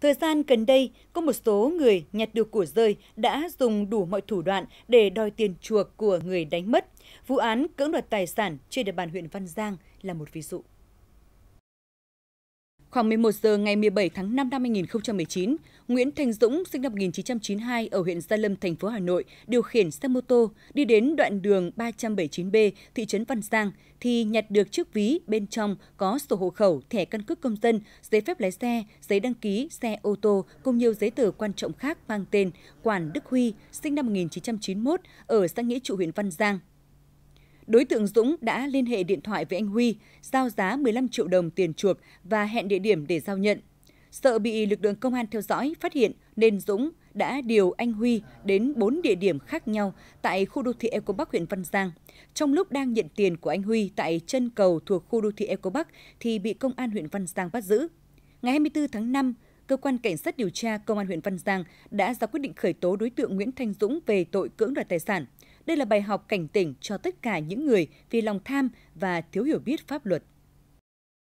Thời gian gần đây, có một số người nhặt được của rơi đã dùng đủ mọi thủ đoạn để đòi tiền chuộc của người đánh mất. Vụ án cưỡng đoạt tài sản trên địa bàn huyện Văn Giang là một ví dụ. Khoảng 11 giờ ngày 17 tháng 5 năm 2019, Nguyễn Thành Dũng, sinh năm 1992 ở huyện Gia Lâm, thành phố Hà Nội, điều khiển xe mô tô đi đến đoạn đường 379B, thị trấn Văn Giang, thì nhặt được chiếc ví bên trong có sổ hộ khẩu, thẻ căn cước công dân, giấy phép lái xe, giấy đăng ký xe ô tô cùng nhiều giấy tờ quan trọng khác mang tên Quản Đức Huy, sinh năm 1991 ở xã Nghĩa Trụ huyện Văn Giang, đối tượng Dũng đã liên hệ điện thoại với anh Huy, giao giá 15 triệu đồng tiền chuộc và hẹn địa điểm để giao nhận. Sợ bị lực lượng công an theo dõi, phát hiện nên Dũng đã điều anh Huy đến 4 địa điểm khác nhau tại khu đô thị Eco Bắc huyện Văn Giang. Trong lúc đang nhận tiền của anh Huy tại chân cầu thuộc khu đô thị Eco Bắc thì bị công an huyện Văn Giang bắt giữ. Ngày 24 tháng 5, cơ quan cảnh sát điều tra công an huyện Văn Giang đã ra quyết định khởi tố đối tượng Nguyễn Thanh Dũng về tội cưỡng đoạt tài sản. Đây là bài học cảnh tỉnh cho tất cả những người vì lòng tham và thiếu hiểu biết pháp luật